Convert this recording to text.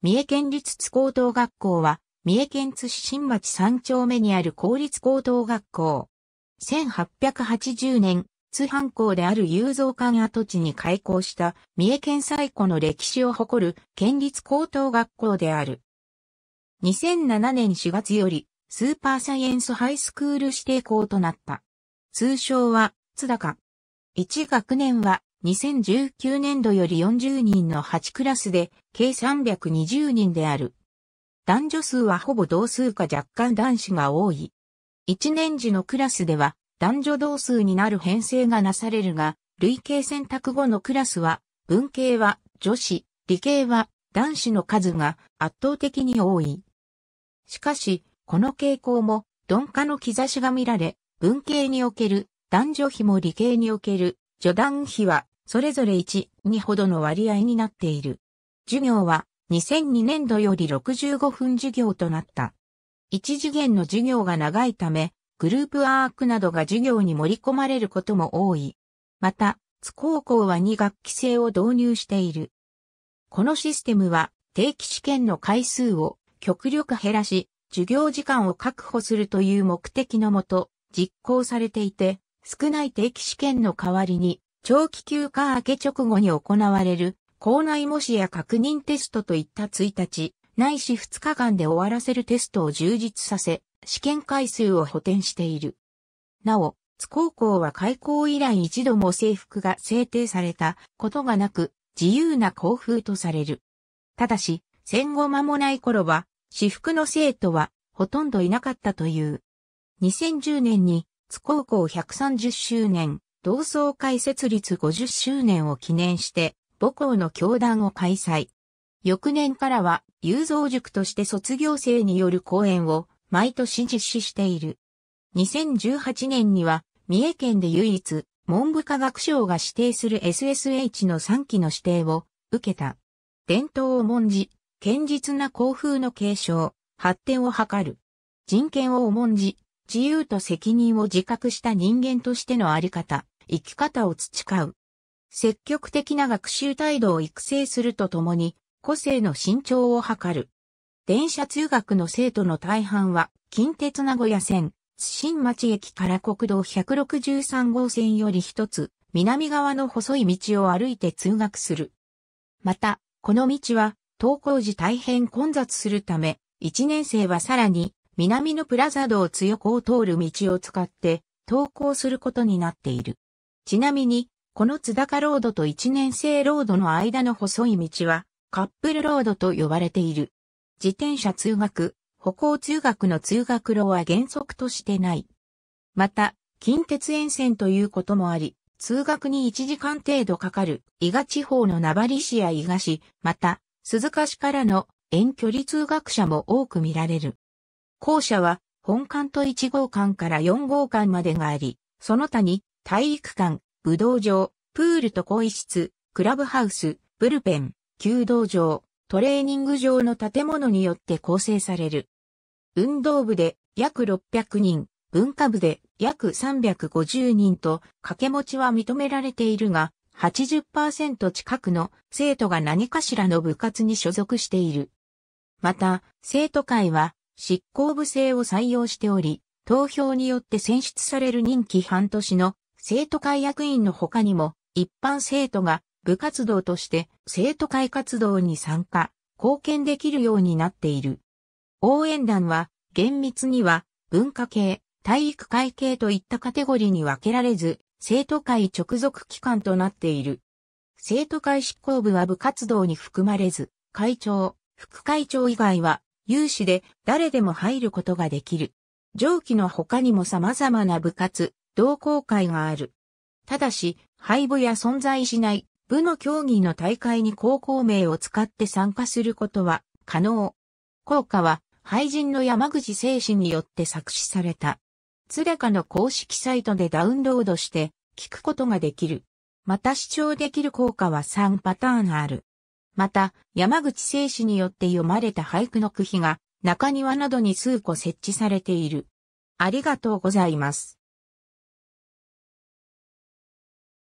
三重県立津高等学校は、三重県津市新町三丁目にある公立高等学校。1880年、津藩校である雄造館跡地に開校した三重県最古の歴史を誇る県立高等学校である。2007年4月より、スーパーサイエンスハイスクール指定校となった。通称は、津高。1学年は2019年度より40人の8クラスで、計320人である。男女数はほぼ同数か若干男子が多い。1年時のクラスでは、男女同数になる編成がなされるが、累計選択後のクラスは、文系は女子、理系は男子の数が圧倒的に多い。しかし、この傾向も鈍化の兆しが見られ、文系における男女比も理系における女男比はそれぞれ1、2ほどの割合になっている。授業は2002年度より65分授業となった。1次元の授業が長いため、グループアークなどが授業に盛り込まれることも多い。また、津高校は2学期制を導入している。このシステムは定期試験の回数を極力減らし、授業時間を確保するという目的のもと実行されていて、少ない定期試験の代わりに長期休暇明け直後に行われる、校内模試や確認テストといった1日、ないし2日間で終わらせるテストを充実させ、試験回数を補填している。なお、津高校は開校以来一度も制服が制定されたことがなく、自由な校風とされる。ただし、戦後間もない頃は、私服の生徒はほとんどいなかったという。2010年に津高校130周年同窓会設立50周年を記念して、母校の教団を開催。翌年からは、有造塾として卒業生による講演を毎年実施している。2018年には、三重県で唯一、文部科学省が指定する SSH の3期の指定を受けた。伝統を重んじ、堅実な校風の継承、発展を図る。人権を重んじ、自由と責任を自覚した人間としてのあり方、生き方を培う。積極的な学習態度を育成するとともに、個性の伸長を図る。電車通学の生徒の大半は、近鉄名古屋線、津新町駅から国道163号線より一つ、南側の細い道を歩いて通学する。また、この道は、登校時大変混雑するため、1年生はさらに南のプラザ道強横を通る道を使って登校することになっている。ちなみに、この津高ロードと一年生ロードの間の細い道は、カップルロードと呼ばれている。自転車通学、歩行通学の通学路は原則としてない。また、近鉄沿線ということもあり、通学に1時間程度かかる、伊賀地方の名張市や伊賀市、また、鈴鹿市からの遠距離通学者も多く見られる。校舎は本館と1号館から4号館までがあり、その他に体育館、武道場、プールと更衣室、クラブハウス、ブルペン、弓道場、トレーニング場の建物によって構成される。運動部で約600人、文化部で約350人と掛け持ちは認められているが、80%近くの生徒が何かしらの部活に所属している。また、生徒会は執行部制を採用しており、投票によって選出される任期半年の生徒会役員の他にも、一般生徒が部活動として生徒会活動に参加、貢献できるようになっている。応援団は厳密には文化系、体育会系といったカテゴリーに分けられず、生徒会直属機関となっている。生徒会執行部は部活動に含まれず、会長、副会長以外は有志で誰でも入ることができる。上記の他にも様々な部活、同好会がある。ただし、廃部や存在しない部の競技の大会に高校名を使って参加することは可能。効果は廃人の山口精神によって作詞された。つれかの公式サイトでダウンロードして聞くことができる。また視聴できる効果は3パターンある。また、山口聖子によって読まれた俳句の句碑が、中庭などに数個設置されている。ありがとうございます。